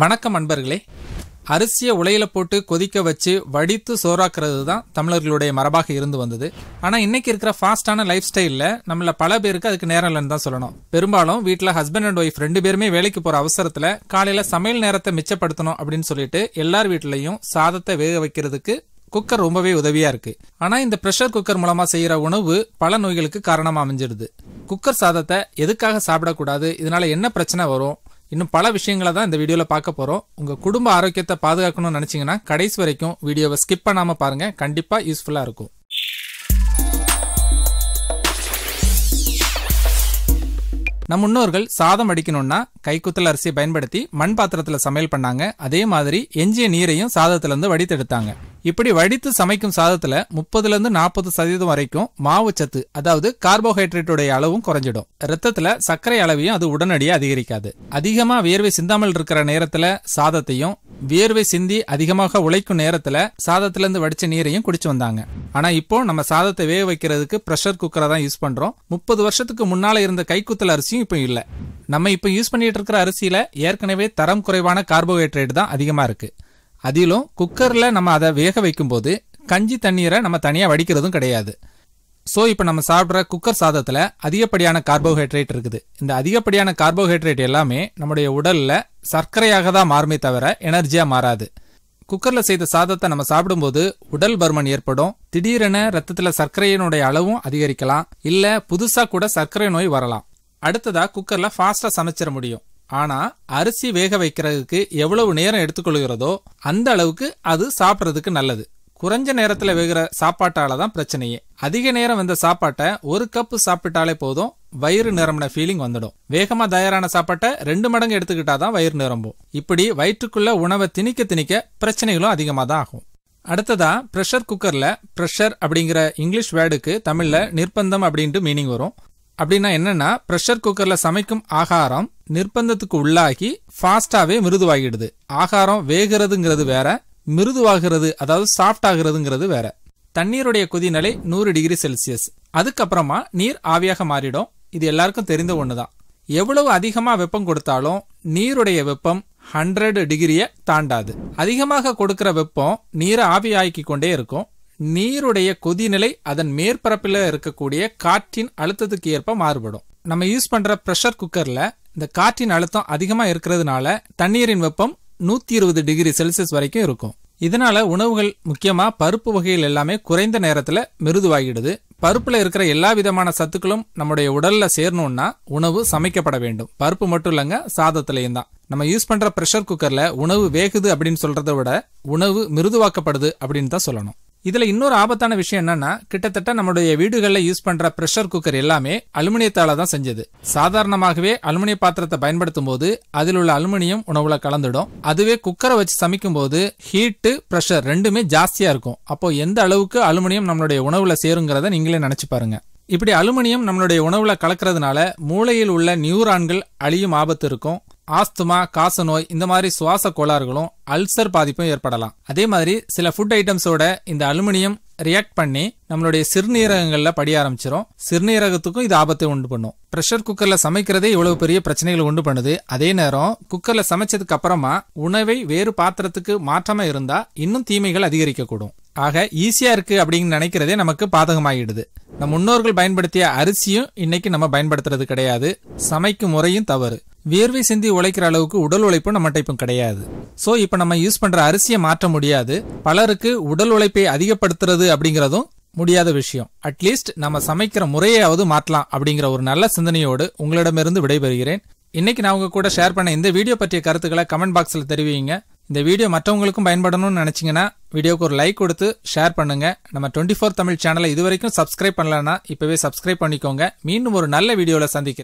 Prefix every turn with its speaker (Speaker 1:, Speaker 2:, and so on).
Speaker 1: வணக்கம் அன்பர்களே அரிசியை உலையில் போட்டு கொதிக்க வச்சு வடித்து சோறாக்குறது தான் தமிழர்களுடைய மரபாக இருந்து வந்தது ஆனால் இன்னைக்கு இருக்கிற ஃபாஸ்டான லைஃப் ஸ்டைலில் நம்மள பல பேருக்கு அதுக்கு நேரம் இல்லைன்னு தான் சொல்லணும் பெரும்பாலும் வீட்டில் ஹஸ்பண்ட் அண்ட் ஒய்ஃப் ரெண்டு பேருமே வேலைக்கு போகிற அவசரத்தில் காலையில் சமையல் நேரத்தை மிச்சப்படுத்தணும் அப்படின்னு சொல்லிட்டு எல்லார் வீட்லையும் சாதத்தை வேக வைக்கிறதுக்கு குக்கர் ரொம்பவே உதவியாக இருக்குது ஆனால் இந்த பிரஷர் குக்கர் மூலமாக செய்கிற உணவு பல நோய்களுக்கு காரணமாக அமைஞ்சிடுது குக்கர் சாதத்தை எதுக்காக சாப்பிடக்கூடாது இதனால என்ன பிரச்சனை வரும் இன்னும் பல விஷயங்களை தான் இந்த வீடியோவில் பார்க்க போகிறோம் உங்கள் குடும்ப ஆரோக்கியத்தை பாதுகாக்கணும்னு நினச்சிங்கன்னா கடைசி வரைக்கும் வீடியோவை ஸ்கிப் பண்ணாமல் பாருங்கள் கண்டிப்பாக யூஸ்ஃபுல்லாக இருக்கும் நம் முன்னோர்கள் சாதம் அடிக்கணும்னா கைக்குத்தல் அரிசியை பயன்படுத்தி மண் பாத்திரத்தில் சமையல் பண்ணாங்க அதே மாதிரி எஞ்சிய நீரையும் சாதத்திலிருந்து வடித்தெடுத்தாங்க இப்படி வடித்து சமைக்கும் சாதத்துல முப்பதுல இருந்து நாற்பது சதவீதம் வரைக்கும் மாவு சத்து அதாவது கார்போஹைட்ரேட்டுடைய அளவும் குறைஞ்சிடும் ரத்தத்துல சர்க்கரை அளவையும் அது உடனடியாக அதிகரிக்காது அதிகமா வியர்வை சிந்தாமல் இருக்கிற நேரத்துல சாதத்தையும் வியர்வை சிந்தி அதிகமாக உழைக்கும் நேரத்துல சாதத்துல இருந்து வடிச்ச நீரையும் குடிச்சு வந்தாங்க ஆனா இப்போ நம்ம சாதத்தை வேக வைக்கிறதுக்கு ப்ரெஷர் குக்கரை தான் யூஸ் பண்றோம் முப்பது வருஷத்துக்கு முன்னால இருந்த கைக்குத்தல் அரிசியும் இப்போ இல்லை நம்ம இப்போ யூஸ் பண்ணிட்டு இருக்கிற அரிசியில ஏற்கனவே தரம் குறைவான கார்போஹைட்ரேட் தான் அதிகமா இருக்கு அதிலும் குக்கரில் நம்ம அதை வேக வைக்கும்போது கஞ்சி தண்ணீரை நம்ம தனியாக வடிக்கிறதும் கிடையாது ஸோ இப்போ நம்ம சாப்பிட்ற குக்கர் சாதத்தில் அதிகப்படியான கார்போஹைட்ரேட் இருக்குது இந்த அதிகப்படியான கார்போஹைட்ரேட் எல்லாமே நம்முடைய உடலில் சர்க்கரையாக தான் மாறுமே தவிர எனர்ஜியாக மாறாது குக்கரில் செய்த சாதத்தை நம்ம சாப்பிடும்போது உடல் பருமன் ஏற்படும் திடீரென ரத்தத்தில் சர்க்கரையினுடைய அளவும் அதிகரிக்கலாம் இல்லை புதுசாக கூட சர்க்கரை நோய் வரலாம் அடுத்ததாக குக்கரில் ஃபாஸ்ட்டாக சமைச்சிட முடியும் ஆனால் அரிசி வேக வைக்கிறதுக்கு எவ்வளவு நேரம் எடுத்துக்கொள்கிறதோ அந்த அளவுக்கு அது சாப்பிட்றதுக்கு நல்லது குறைஞ்ச நேரத்தில் வேகிற சாப்பாட்டால தான் பிரச்சனையே அதிக நேரம் வந்த சாப்பாட்டை ஒரு கப்பு சாப்பிட்டாலே போதும் வயிறு நிரம்பின ஃபீலிங் வந்துடும் வேகமாக தயாரான சாப்பாட்டை ரெண்டு மடங்கு எடுத்துக்கிட்டா தான் வயிறு நிரம்பும் இப்படி வயிற்றுக்குள்ள உணவை திணிக்க திணிக்க பிரச்சனைகளும் அதிகமாக தான் ஆகும் அடுத்ததா ப்ரெஷர் குக்கரில் ப்ரெஷர் அப்படிங்கிற இங்கிலீஷ் வேர்டுக்கு தமிழில் நிர்பந்தம் அப்படின்ட்டு மீனிங் வரும் அப்படின்னா என்னன்னா ப்ரெஷர் குக்கர்ல சமைக்கும் ஆகாரம் நிர்பந்தத்துக்கு உள்ளாகி ஃபாஸ்டாவே மிருதுவாகிடுது ஆகாரம் வேகிறதுங்கிறது வேற மிருதுவாகிறது அதாவது சாஃப்ட் ஆகிறதுங்கிறது வேற தண்ணீருடைய கொதிநிலை நூறு டிகிரி செல்சியஸ் அதுக்கப்புறமா நீர் ஆவியாக மாறிடும் இது எல்லாருக்கும் தெரிந்த ஒண்ணுதான் எவ்வளவு அதிகமா வெப்பம் கொடுத்தாலும் நீருடைய வெப்பம் ஹண்ட்ரட் டிகிரியை தாண்டாது அதிகமாக கொடுக்கிற வெப்பம் நீரை ஆவியாக்கி கொண்டே இருக்கும் நீருடைய கொதிநிலை அதன் மேற்பரப்பில் இருக்கக்கூடிய காற்றின் அழுத்தத்துக்கு ஏற்ப மாறுபடும் நம்ம யூஸ் பண்ற ப்ரெஷர் குக்கர்ல இந்த காற்றின் அழுத்தம் அதிகமா இருக்கிறதுனால தண்ணீரின் வெப்பம் நூத்தி இருபது டிகிரி செல்சியஸ் வரைக்கும் இருக்கும் இதனால உணவுகள் முக்கியமா பருப்பு வகைகள் எல்லாமே குறைந்த நேரத்துல மிருதுவாகிடுது பருப்புல இருக்கிற எல்லா விதமான சத்துக்களும் நம்முடைய உடல்ல சேரணும்னா உணவு சமைக்கப்பட வேண்டும் பருப்பு மட்டும் இல்லைங்க சாதத்திலையும் தான் நம்ம யூஸ் பண்ற ப்ரெஷர் குக்கர்ல உணவு வேகுது அப்படின்னு சொல்றதை விட உணவு மிருதுவாக்கப்படுது அப்படின்னு தான் சொல்லணும் இதுல இன்னொரு ஆபத்தான விஷயம் என்னன்னா கிட்டத்தட்ட நம்மளுடைய வீடுகளில் யூஸ் பண்ற பிரஷர் குக்கர் எல்லாமே அலுமினியத்தால தான் செஞ்சது சாதாரணமாகவே அலுமினிய பாத்திரத்தை பயன்படுத்தும் போது அதில் உள்ள அலுமினியம் உணவுல கலந்துடும் அதுவே குக்கரை வச்சு சமைக்கும் போது ஹீட்டு பிரஷர் ரெண்டுமே ஜாஸ்தியா இருக்கும் அப்போ எந்த அளவுக்கு அலுமினியம் நம்மளுடைய உணவுல சேருங்கிறத நீங்களே நினைச்சு பாருங்க இப்படி அலுமினியம் நம்மளுடைய உணவுல கலக்கிறதுனால மூளையில் உள்ள நியூரான்கள் அழியும் ஆபத்து இருக்கும் ஆஸ்துமா காசநோய் இந்த மாதிரி சுவாச கோளாறுகளும் அல்சர் பாதிப்பும் ஏற்படலாம் அதே மாதிரி சில ஃபுட் ஐட்டம்ஸோட இந்த அலுமினியம் ரியாக்ட் பண்ணி நம்மளுடைய சிறுநீரகங்கள்ல படிய ஆரம்பிச்சிடும் சிறுநீரகத்துக்கும் இது ஆபத்தை உண்டு பண்ணும் ப்ரெஷர் குக்கர்ல சமைக்கிறதே இவ்வளவு பெரிய பிரச்சனைகளை உண்டு பண்ணுது அதே நேரம் குக்கர்ல சமைச்சதுக்கு அப்புறமா உணவை வேறு பாத்திரத்துக்கு மாற்றமா இருந்தா இன்னும் தீமைகள் அதிகரிக்கக்கூடும் ஆக ஈஸியா இருக்கு அப்படின்னு நினைக்கிறதே நமக்கு பாதகமாகிடுது நம் முன்னோர்கள் பயன்படுத்திய அரிசியும் இன்னைக்கு நம்ம பயன்படுத்துறது கிடையாது சமைக்கும் முறையும் தவறு வியர்வை சிந்தி உழைக்கிற அளவுக்கு உடல் உழைப்பு நம்மகிட்ட இப்போ கிடையாது ஸோ இப்போ நம்ம யூஸ் பண்ணுற அரிசியை மாற்ற முடியாது பலருக்கு உடல் உழைப்பை அதிகப்படுத்துறது அப்படிங்கிறதும் முடியாத விஷயம் அட்லீஸ்ட் நம்ம சமைக்கிற முறையாவது மாற்றலாம் அப்படிங்கிற ஒரு நல்ல சிந்தனையோடு உங்களிடமிருந்து விடைபெறுகிறேன் இன்னைக்கு நான் உங்க கூட ஷேர் பண்ண இந்த வீடியோ பற்றிய கருத்துக்களை கமெண்ட் பாக்ஸில் தெரிவிங்க இந்த வீடியோ மற்றவங்களுக்கும் பயன்படணும்னு நினச்சிங்கன்னா வீடியோக்கு ஒரு லைக் கொடுத்து ஷேர் பண்ணுங்க நம்ம டுவெண்ட்டி ஃபோர் தமிழ் சேனலை இதுவரைக்கும் சப்ஸ்கிரைப் பண்ணலன்னா இப்போவே சப்ஸ்கிரைப் பண்ணிக்கோங்க மீண்டும் ஒரு நல்ல வீடியோவில் சந்திக்கிறேன்